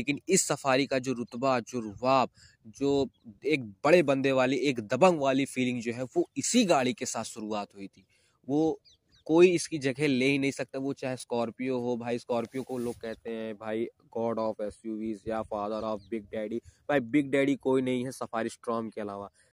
लेकिन इस सफारी का जो रुतबा जो रुबाब जो एक बड़े बंदे वाली एक दबंग वाली फीलिंग जो है वो इसी गाड़ी के साथ शुरुआत हुई थी वो कोई इसकी जगह ले ही नहीं सकता वो चाहे स्कॉर्पियो हो भाई स्कॉर्पियो को लोग कहते हैं भाई गॉड ऑफ एस या फादर ऑफ बिग डैडी भाई बिग डैडी कोई नहीं है सफारी स्ट्रॉम के अलावा